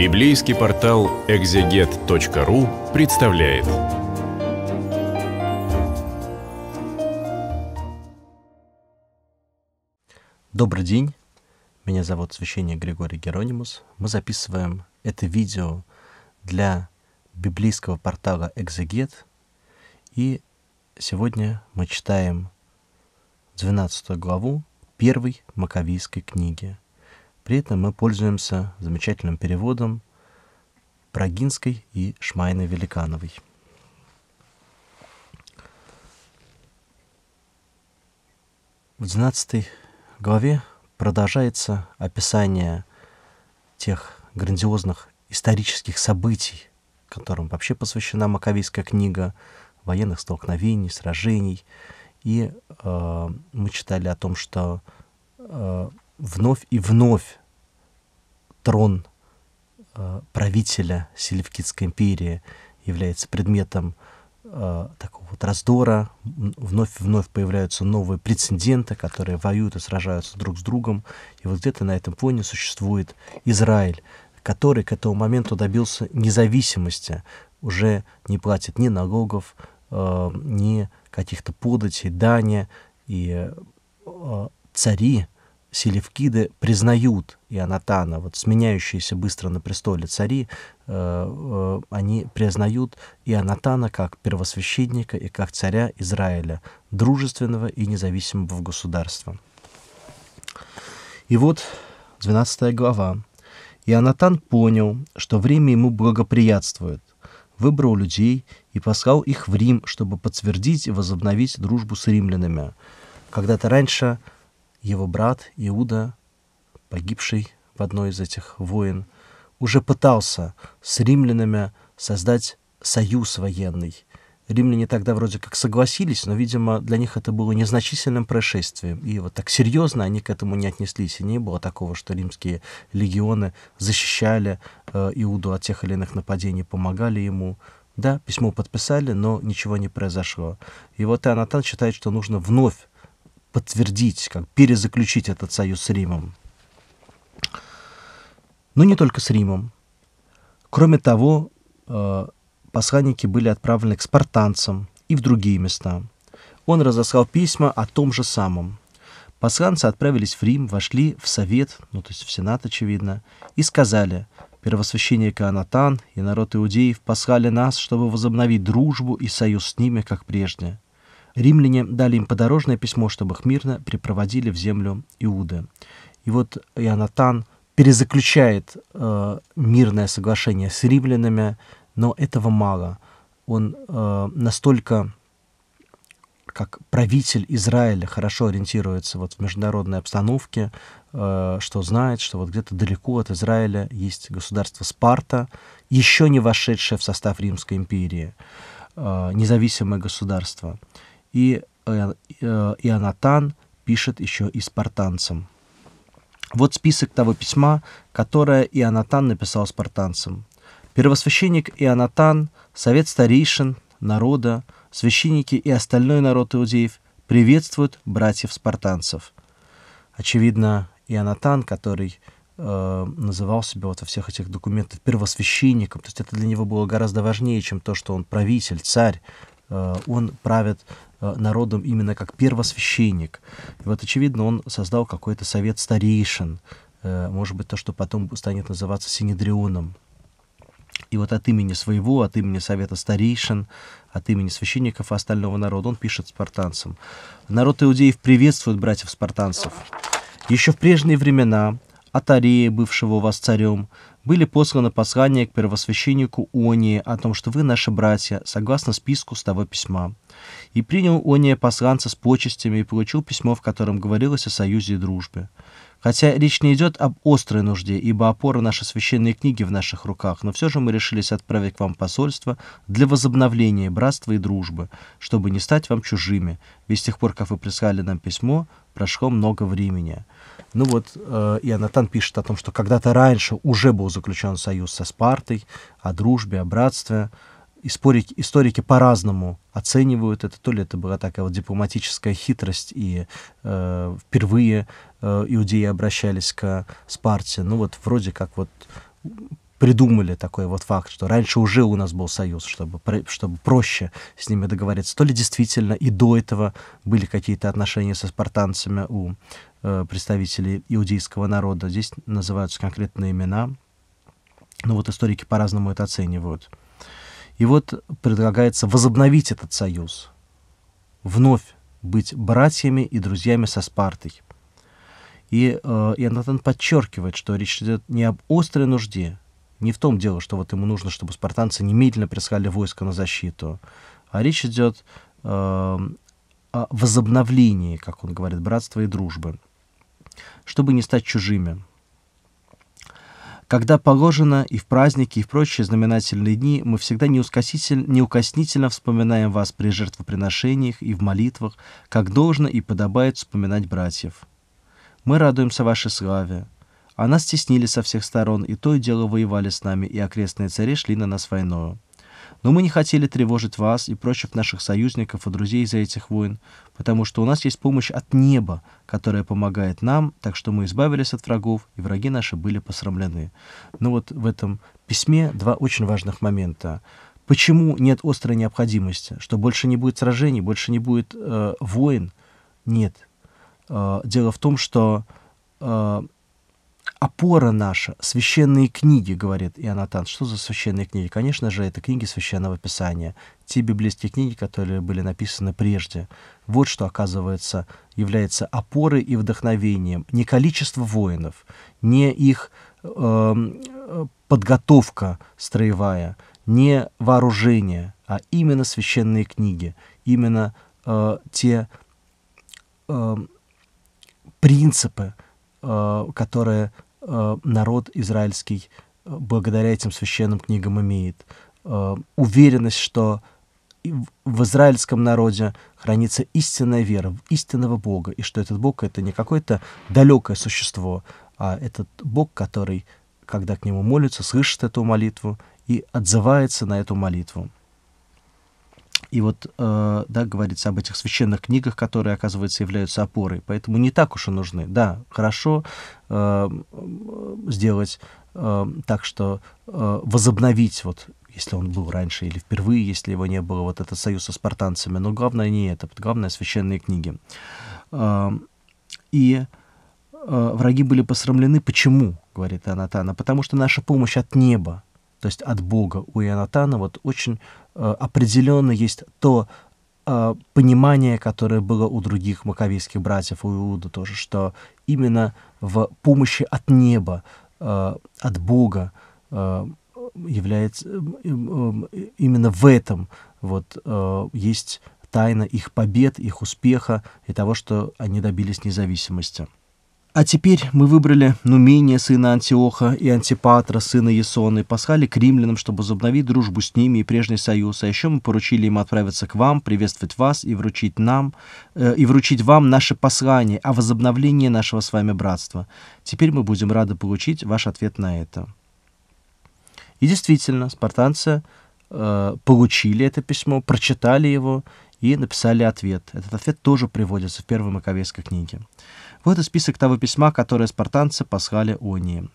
Библейский портал экзегет.ру представляет. Добрый день, меня зовут священник Григорий Геронимус. Мы записываем это видео для библейского портала «Экзегет». И сегодня мы читаем 12 главу первой Маковейской книги – при этом мы пользуемся замечательным переводом Брагинской и Шмайны Великановой. В 12 главе продолжается описание тех грандиозных исторических событий, которым вообще посвящена Маковейская книга, военных столкновений, сражений. И э, мы читали о том, что э, вновь и вновь трон э, правителя Селевкидской империи является предметом э, такого вот раздора. Вновь-вновь появляются новые прецеденты, которые воюют и сражаются друг с другом. И вот где-то на этом фоне существует Израиль, который к этому моменту добился независимости, уже не платит ни налогов, э, ни каких-то податей, дани. И э, цари селевкиды признают Ионатана, вот сменяющиеся быстро на престоле цари, э, э, они признают Ионатана как первосвященника и как царя Израиля, дружественного и независимого государства. И вот 12 глава. Ионатан понял, что время ему благоприятствует, выбрал людей и послал их в Рим, чтобы подтвердить и возобновить дружбу с римлянами. Когда-то раньше его брат Иуда, погибший в одной из этих войн, уже пытался с римлянами создать союз военный. Римляне тогда вроде как согласились, но, видимо, для них это было незначительным происшествием. И вот так серьезно они к этому не отнеслись. И не было такого, что римские легионы защищали э, Иуду от тех или иных нападений, помогали ему. Да, письмо подписали, но ничего не произошло. И вот Анатан считает, что нужно вновь подтвердить, как перезаключить этот союз с Римом. Но не только с Римом. Кроме того, э, посланники были отправлены к спартанцам и в другие места. Он разослал письма о том же самом. Посланцы отправились в Рим, вошли в совет, ну то есть в сенат, очевидно, и сказали, первосвященник Анатан и народ иудеев послали нас, чтобы возобновить дружбу и союз с ними, как прежде. Римляне дали им подорожное письмо, чтобы их мирно припроводили в землю Иуды. И вот Ионатан перезаключает э, мирное соглашение с римлянами, но этого мало. Он э, настолько как правитель Израиля хорошо ориентируется вот в международной обстановке, э, что знает, что вот где-то далеко от Израиля есть государство Спарта, еще не вошедшее в состав Римской империи, э, независимое государство и э, э, Ионатан пишет еще и спартанцам. Вот список того письма, которое Ионатан написал спартанцам. Первосвященник Ионатан, совет старейшин, народа, священники и остальной народ иудеев приветствуют братьев-спартанцев. Очевидно, Ионатан, который э, называл себя вот во всех этих документах первосвященником, то есть это для него было гораздо важнее, чем то, что он правитель, царь, э, он правит Э, народом именно как первосвященник. И вот, очевидно, он создал какой-то совет старейшин, э, может быть, то, что потом станет называться Синедрионом. И вот от имени своего, от имени Совета старейшин, от имени священников и остального народа он пишет спартанцам. Народ иудеев приветствует братьев спартанцев. Еще в прежние времена Атарея, бывшего у вас царем, были посланы послания к первосвященнику Онии о том, что вы наши братья, согласно списку с того письма. И принял Ония посланца с почестями и получил письмо, в котором говорилось о союзе и дружбе. Хотя речь не идет об острой нужде, ибо опора нашей священной книги в наших руках, но все же мы решились отправить к вам посольство для возобновления братства и дружбы, чтобы не стать вам чужими, ведь с тех пор, как вы прислали нам письмо, прошло много времени. Ну вот, э, Анатан пишет о том, что когда-то раньше уже был заключен союз со Спартой о дружбе, о братстве. Историки, историки по-разному оценивают это. То ли это была такая вот дипломатическая хитрость, и э, впервые э, иудеи обращались к Спарте. Ну вот вроде как вот придумали такой вот факт, что раньше уже у нас был союз, чтобы, чтобы проще с ними договориться, то ли действительно и до этого были какие-то отношения со спартанцами у э, представителей иудейского народа. Здесь называются конкретные имена, но вот историки по-разному это оценивают. И вот предлагается возобновить этот союз, вновь быть братьями и друзьями со Спартой. И э, подчеркивает, что речь идет не об острой нужде, не в том дело, что вот ему нужно, чтобы спартанцы немедленно прислали войско на защиту, а речь идет э, эм, о возобновлении, как он говорит, братства и дружбы, чтобы не стать чужими. Когда положено и в праздники, и в прочие знаменательные дни, мы всегда неукоснительно неукоснительно вспоминаем вас при жертвоприношениях и в молитвах, как должно и подобает вспоминать братьев. Мы радуемся вашей славе, а нас стеснили со всех сторон, и то и дело воевали с нами, и окрестные цари шли на нас войною. Но мы не хотели тревожить вас и прочих наших союзников и друзей из-за этих войн, потому что у нас есть помощь от неба, которая помогает нам, так что мы избавились от врагов, и враги наши были посрамлены. Но вот в этом письме два очень важных момента. Почему нет острой необходимости? Что больше не будет сражений, больше не будет э, войн? Нет. Э, дело в том, что э, опора наша, священные книги, говорит Ионатан. Что за священные книги? Конечно же, это книги Священного Писания, те библейские книги, которые были написаны прежде. Вот что, оказывается, является опорой и вдохновением. Не количество воинов, не их э, подготовка строевая, не вооружение, а именно священные книги, именно э, те э, принципы, Э, которое э, народ израильский э, благодаря этим священным книгам имеет. Уверенность, что в израильском народе хранится истинная вера в истинного Бога, и что этот Бог — это не какое-то далекое существо, а этот Бог, который, когда к нему молится, слышит эту молитву и отзывается на эту молитву. И вот, э, да, говорится об этих священных книгах, которые, оказывается, являются опорой. Поэтому не так уж и нужны. Да, хорошо э, сделать э, так, что э, возобновить вот если он был раньше или впервые, если его не было, вот этот союз со спартанцами. Но главное не это, главное священные книги. Э, и э, враги были посрамлены. Почему, говорит Анатана? Потому что наша помощь от неба, то есть от Бога. У Ионатана вот очень э, определенно есть то э, понимание, которое было у других маковейских братьев, у Иуда тоже, что именно в помощи от неба, э, от Бога э, является э, э, э, именно в этом вот э, есть тайна их побед, их успеха и того, что они добились независимости. А теперь мы выбрали Нумения, сына Антиоха, и Антипатра, сына и послали к римлянам, чтобы возобновить дружбу с ними и прежний союз, а еще мы поручили им отправиться к вам, приветствовать вас и вручить нам, э, и вручить вам наше послание о возобновлении нашего с вами братства. Теперь мы будем рады получить ваш ответ на это». И действительно, спартанцы э, получили это письмо, прочитали его и написали ответ. Этот ответ тоже приводится в первой Маковейской книге. Вот и список того письма, которое спартанцы послали Онии.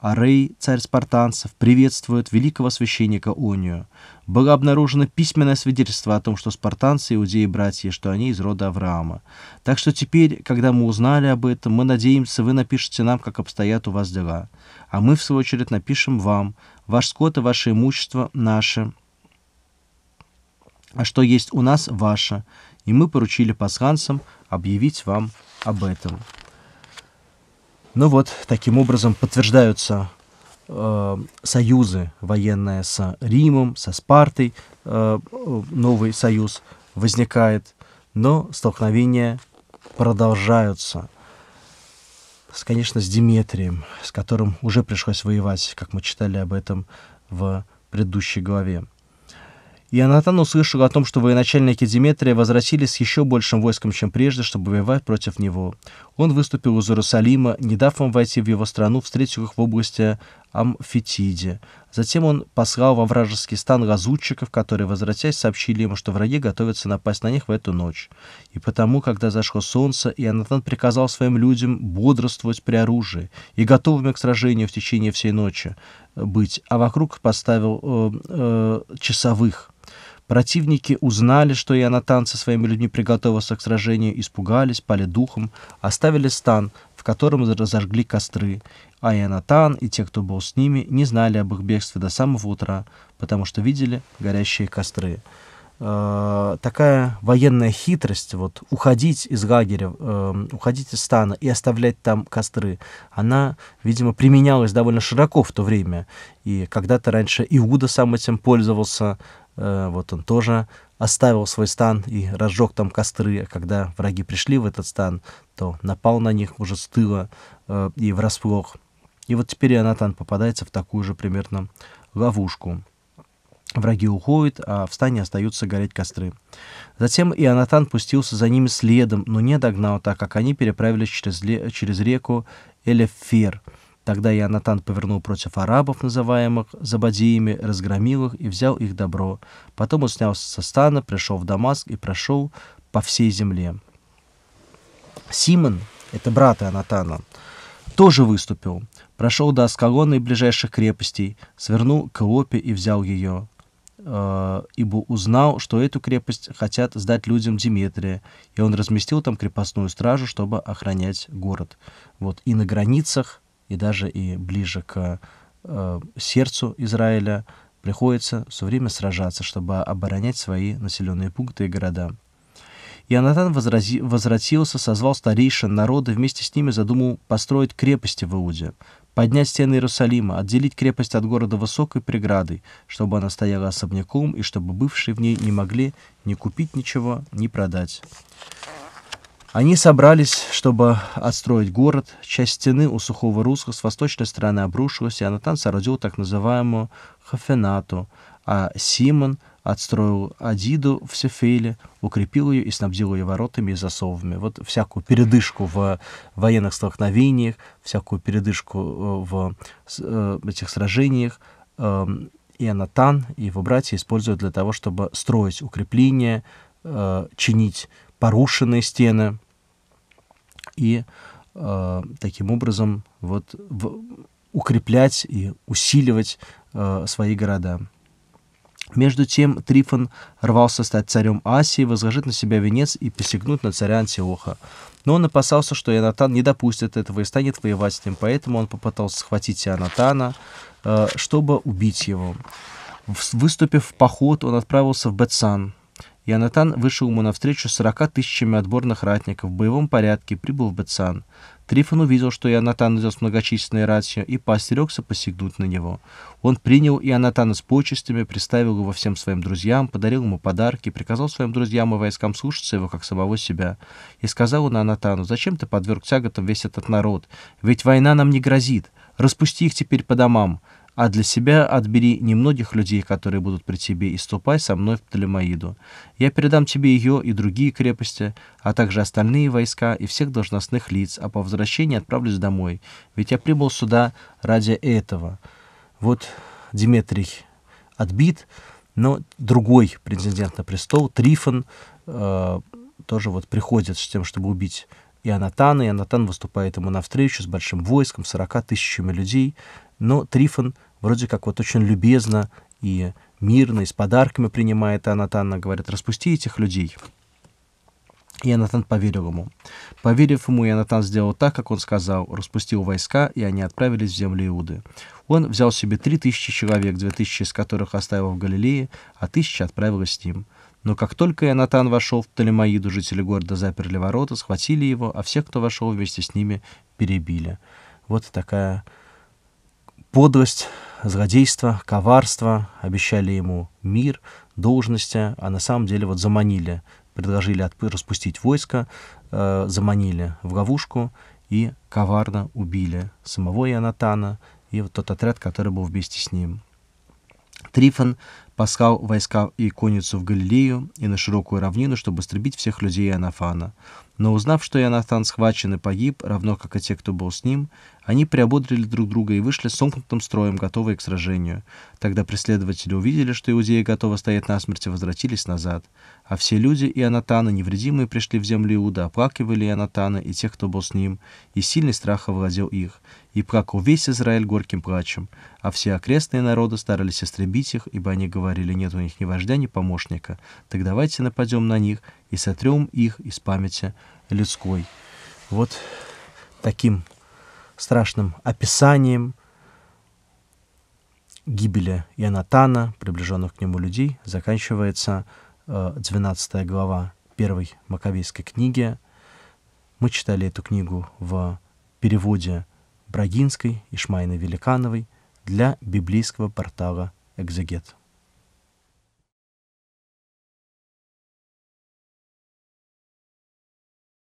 Арей, царь спартанцев, приветствует великого священника Онию. Было обнаружено письменное свидетельство о том, что спартанцы – иудеи-братья, что они из рода Авраама. Так что теперь, когда мы узнали об этом, мы надеемся, вы напишете нам, как обстоят у вас дела. А мы, в свою очередь, напишем вам, ваш скот и ваше имущество – наше, а что есть у нас – ваше. И мы поручили посланцам объявить вам об этом. Ну вот, таким образом подтверждаются э, союзы военные с Римом, со Спартой. Э, новый союз возникает, но столкновения продолжаются. С, конечно, с Диметрием, с которым уже пришлось воевать, как мы читали об этом в предыдущей главе. Ионатан услышал о том, что военачальники Диметрия возвратились с еще большим войском, чем прежде, чтобы воевать против него. Он выступил из Иерусалима, не дав им войти в его страну, встретил их в области Амфитиде. Затем он послал во вражеский стан лазутчиков, которые, возвратясь, сообщили ему, что враги готовятся напасть на них в эту ночь. И потому, когда зашло солнце, Ионатан приказал своим людям бодрствовать при оружии и готовыми к сражению в течение всей ночи э, быть, а вокруг поставил э, э, часовых. Противники узнали, что Ионатан со своими людьми приготовился к сражению, испугались, пали духом, оставили стан, в котором разожгли костры, а Ионатан и те, кто был с ними, не знали об их бегстве до самого утра, потому что видели горящие костры. Э, такая военная хитрость, вот уходить из лагеря, э, уходить из стана и оставлять там костры, она, видимо, применялась довольно широко в то время. И когда-то раньше Иуда сам этим пользовался, э, вот он тоже оставил свой стан и разжег там костры, а когда враги пришли в этот стан, то напал на них уже с тыла э, и врасплох. И вот теперь Ионатан попадается в такую же примерно ловушку. Враги уходят, а в стане остаются гореть костры. Затем Ионатан пустился за ними следом, но не догнал, так как они переправились через, через реку Элефер — Тогда Ионатан повернул против арабов, называемых Забадиями, разгромил их и взял их добро. Потом он снялся со стана, пришел в Дамаск и прошел по всей земле. Симон, это брат Ионатана, тоже выступил, прошел до Аскалона и ближайших крепостей, свернул к Лопе и взял ее э, ибо узнал, что эту крепость хотят сдать людям Дмитрия, и он разместил там крепостную стражу, чтобы охранять город. Вот и на границах и даже и ближе к э, сердцу Израиля приходится все время сражаться, чтобы оборонять свои населенные пункты и города. Ионатан возрази, возвратился, созвал старейшин народа, вместе с ними задумал построить крепости в Иуде, поднять стены Иерусалима, отделить крепость от города высокой преградой, чтобы она стояла особняком и чтобы бывшие в ней не могли ни купить ничего, ни продать. Они собрались, чтобы отстроить город. Часть стены у сухого русского с восточной стороны обрушилась, и Анатан соорудил так называемую Хафенату, а Симон отстроил Адиду в Сефейле, укрепил ее и снабдил ее воротами и засовами. Вот всякую передышку в военных столкновениях, всякую передышку э, в э, этих сражениях эм, и Анатан, и его братья используют для того, чтобы строить укрепления, э, чинить порушенные стены. И э, таким образом вот, в, укреплять и усиливать э, свои города. Между тем Трифон рвался стать царем Асии, возложить на себя венец и посягнуть на царя Антиоха. Но он опасался, что Ионатан не допустит этого и станет воевать с ним, поэтому он попытался схватить Ионатана, э, чтобы убить его. Выступив в поход, он отправился в Бетсан, Янатан вышел ему навстречу с 40 тысячами отборных ратников в боевом порядке, прибыл в Бетсан. Трифон увидел, что Янатан идет с многочисленной ратью, и поостерегся посягнуть на него. Он принял Янатана с почестями, представил его всем своим друзьям, подарил ему подарки, приказал своим друзьям и войскам слушаться его, как самого себя. И сказал он Анатану, «Зачем ты подверг тяготам весь этот народ? Ведь война нам не грозит. Распусти их теперь по домам а для себя отбери немногих людей, которые будут при тебе, и ступай со мной в Птолемаиду. Я передам тебе ее и другие крепости, а также остальные войска и всех должностных лиц, а по возвращении отправлюсь домой, ведь я прибыл сюда ради этого». Вот Дмитрий отбит, но другой претендент на престол, Трифон, э, тоже вот приходит с тем, чтобы убить Ионатана. Анатан выступает ему навстречу с большим войском, 40 тысячами людей. Но Трифон вроде как вот очень любезно и мирно, и с подарками принимает Анатана, Говорит, распусти этих людей. И Анатан поверил ему. Поверив ему, Ионатан сделал так, как он сказал, распустил войска, и они отправились в землю Иуды. Он взял себе три тысячи человек, две тысячи из которых оставил в Галилее, а тысяча отправилась с ним. Но как только Ионатан вошел в Птолемаиду, жители города заперли ворота, схватили его, а всех, кто вошел вместе с ними, перебили. Вот такая подлость, злодейство, коварство. Обещали ему мир, должности, а на самом деле вот заманили, предложили отп- распустить войско, э, заманили в ловушку и коварно убили самого Ионатана и вот тот отряд, который был вместе с ним. Трифон послал войска и конницу в Галилею и на широкую равнину, чтобы истребить всех людей Иоаннафана. Но узнав, что Иоаннафан схвачен и погиб, равно как и те, кто был с ним, они приободрили друг друга и вышли с сомкнутым строем, готовые к сражению. Тогда преследователи увидели, что иудеи готовы стоять насмерть и возвратились назад. А все люди Иоаннатана, невредимые, пришли в землю Иуда, оплакивали Иоаннатана и тех, кто был с ним, и сильный страх овладел их. И плакал весь Израиль горьким плачем, а все окрестные народы старались истребить их, ибо они говорили, говорили, нет у них ни вождя, ни помощника, так давайте нападем на них и сотрем их из памяти людской. Вот таким страшным описанием гибели Ионатана, приближенных к нему людей, заканчивается 12 э, глава первой Маковейской книги. Мы читали эту книгу в переводе Брагинской и Шмайны Великановой для библейского портала «Экзегет».